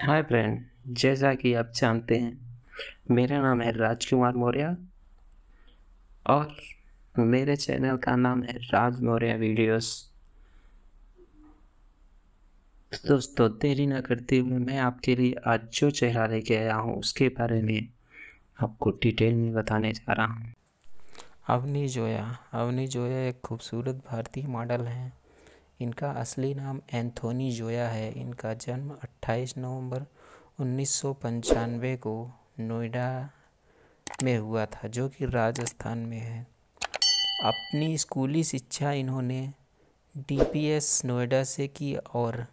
hi friend जैसा कि आप जानते हैं मेरा नाम है राजकुमार मौर्य और मेरे चैनल का नाम है राज मौर्य वीडियोस दोस्तों देरी ना करते हुए मैं आपके लिए आज जो चेहरा लेके आया हूँ उसके बारे में आपको डिटेल में बताने जा रहा हूँ अवनी जोया अवनी जोया एक खूबसूरत भारतीय मॉडल हैं इनका असली नाम एंथोनी जोया है इनका जन्म 28 नवंबर उन्नीस को नोएडा में हुआ था जो कि राजस्थान में है अपनी स्कूली शिक्षा इन्होंने डीपीएस नोएडा से की और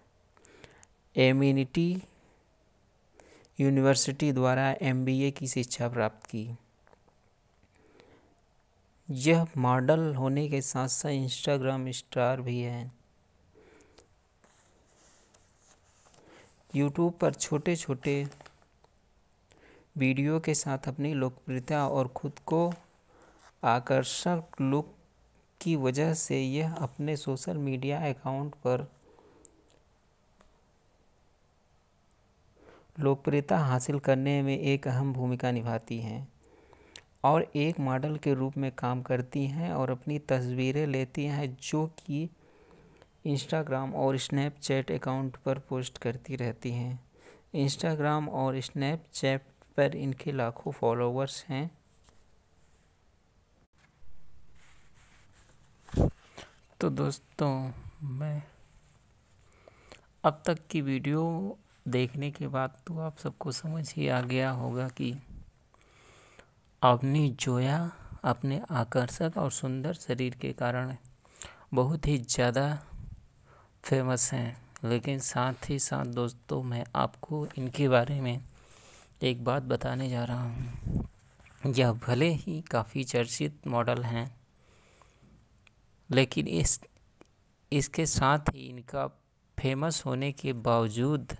एमिनिटी यूनिवर्सिटी द्वारा एमबीए की शिक्षा प्राप्त की यह मॉडल होने के साथ साथ इंस्टाग्राम स्टार भी हैं यूट्यूब पर छोटे छोटे वीडियो के साथ अपनी लोकप्रियता और खुद को आकर्षक लुक की वजह से यह अपने सोशल मीडिया अकाउंट पर लोकप्रियता हासिल करने में एक अहम भूमिका निभाती हैं और एक मॉडल के रूप में काम करती हैं और अपनी तस्वीरें लेती हैं जो कि इंस्टाग्राम और स्नैपचैट अकाउंट पर पोस्ट करती रहती हैं इंस्टाग्राम और स्नैपचैट पर इनके लाखों फॉलोअर्स हैं तो दोस्तों मैं अब तक की वीडियो देखने के बाद तो आप सबको समझ ही आ गया होगा कि अवनी जोया अपने आकर्षक और सुंदर शरीर के कारण बहुत ही ज़्यादा फेमस हैं लेकिन साथ ही साथ दोस्तों मैं आपको इनके बारे में एक बात बताने जा रहा हूँ यह भले ही काफ़ी चर्चित मॉडल हैं लेकिन इस इसके साथ ही इनका फेमस होने के बावजूद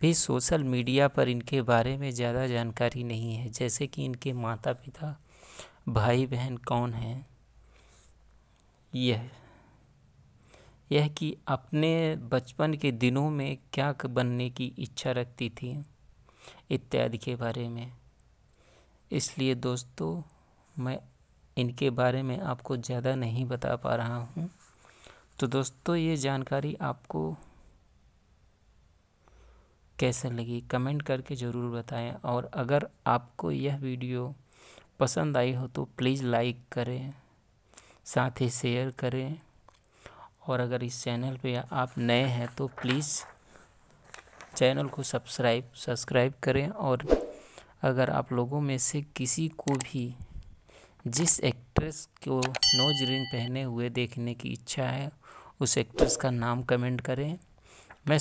भी सोशल मीडिया पर इनके बारे में ज़्यादा जानकारी नहीं है जैसे कि इनके माता पिता भाई बहन कौन हैं यह यह कि अपने बचपन के दिनों में क्या बनने की इच्छा रखती थी इत्यादि के बारे में इसलिए दोस्तों मैं इनके बारे में आपको ज़्यादा नहीं बता पा रहा हूँ तो दोस्तों ये जानकारी आपको कैसे लगी कमेंट करके ज़रूर बताएं और अगर आपको यह वीडियो पसंद आई हो तो प्लीज़ लाइक करें साथ ही शेयर करें और अगर इस चैनल पे आप नए हैं तो प्लीज़ चैनल को सब्सक्राइब सब्सक्राइब करें और अगर आप लोगों में से किसी को भी जिस एक्ट्रेस को नोज रिंग पहने हुए देखने की इच्छा है उस एक्ट्रेस का नाम कमेंट करें मैं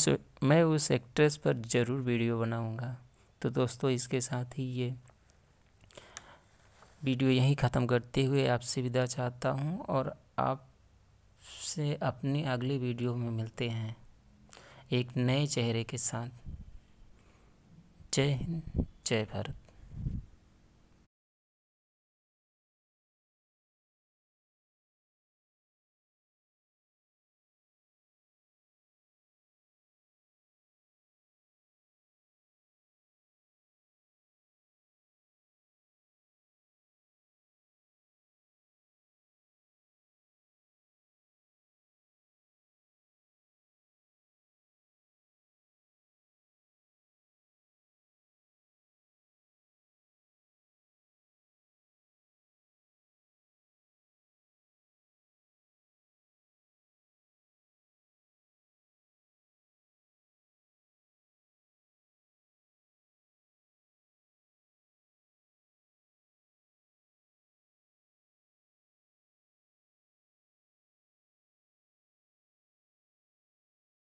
मैं उस एक्ट्रेस पर ज़रूर वीडियो बनाऊंगा तो दोस्तों इसके साथ ही ये वीडियो यहीं ख़त्म करते हुए आपसे विदा चाहता हूं और आप से अपनी अगली वीडियो में मिलते हैं एक नए चेहरे के साथ जय हिंद जय भारत